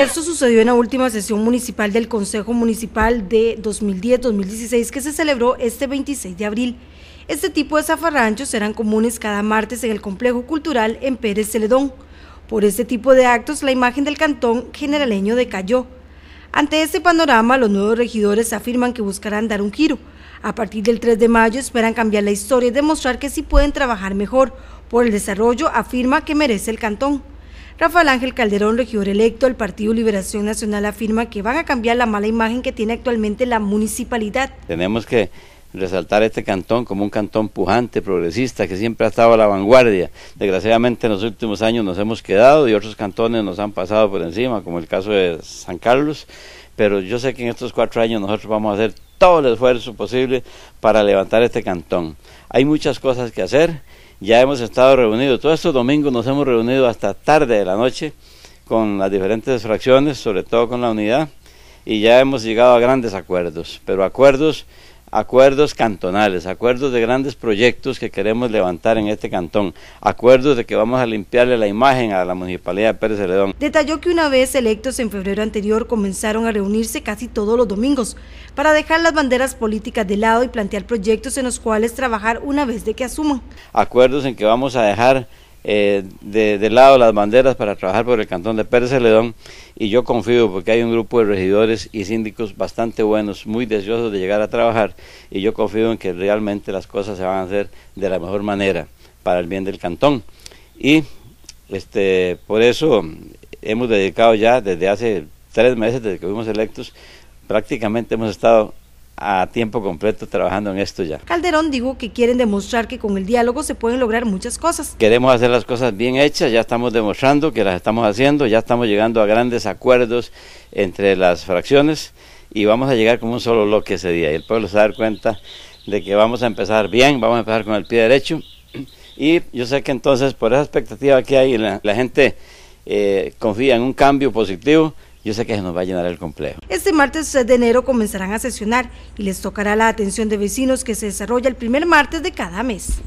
Esto sucedió en la última sesión municipal del Consejo Municipal de 2010-2016 que se celebró este 26 de abril. Este tipo de zafarranchos eran comunes cada martes en el Complejo Cultural en Pérez Celedón. Por este tipo de actos, la imagen del cantón generaleño decayó. Ante este panorama, los nuevos regidores afirman que buscarán dar un giro. A partir del 3 de mayo esperan cambiar la historia y demostrar que sí pueden trabajar mejor, por el Desarrollo afirma que merece el cantón. Rafael Ángel Calderón, regidor electo del Partido Liberación Nacional, afirma que van a cambiar la mala imagen que tiene actualmente la municipalidad. Tenemos que resaltar este cantón como un cantón pujante, progresista, que siempre ha estado a la vanguardia. Desgraciadamente en los últimos años nos hemos quedado y otros cantones nos han pasado por encima, como el caso de San Carlos, pero yo sé que en estos cuatro años nosotros vamos a hacer todo el esfuerzo posible para levantar este cantón. Hay muchas cosas que hacer ya hemos estado reunidos, todos estos domingos nos hemos reunido hasta tarde de la noche con las diferentes fracciones, sobre todo con la unidad, y ya hemos llegado a grandes acuerdos, pero acuerdos acuerdos cantonales, acuerdos de grandes proyectos que queremos levantar en este cantón, acuerdos de que vamos a limpiarle la imagen a la municipalidad de Pérez Celedón. Detalló que una vez electos en febrero anterior comenzaron a reunirse casi todos los domingos para dejar las banderas políticas de lado y plantear proyectos en los cuales trabajar una vez de que asuman. Acuerdos en que vamos a dejar eh, de, lado las banderas para trabajar por el cantón de Pérez Celedón y yo confío porque hay un grupo de regidores y síndicos bastante buenos, muy deseosos de llegar a trabajar y yo confío en que realmente las cosas se van a hacer de la mejor manera para el bien del cantón y este por eso hemos dedicado ya desde hace tres meses desde que fuimos electos prácticamente hemos estado a tiempo completo trabajando en esto ya. Calderón dijo que quieren demostrar que con el diálogo se pueden lograr muchas cosas. Queremos hacer las cosas bien hechas, ya estamos demostrando que las estamos haciendo, ya estamos llegando a grandes acuerdos entre las fracciones y vamos a llegar como un solo bloque ese día. Y el pueblo se va a dar cuenta de que vamos a empezar bien, vamos a empezar con el pie derecho. Y yo sé que entonces por esa expectativa que hay, la, gente eh, confía en un cambio positivo, yo sé que eso nos va a llenar el complejo. Este martes de enero comenzarán a sesionar y les tocará la atención de vecinos que se desarrolla el primer martes de cada mes.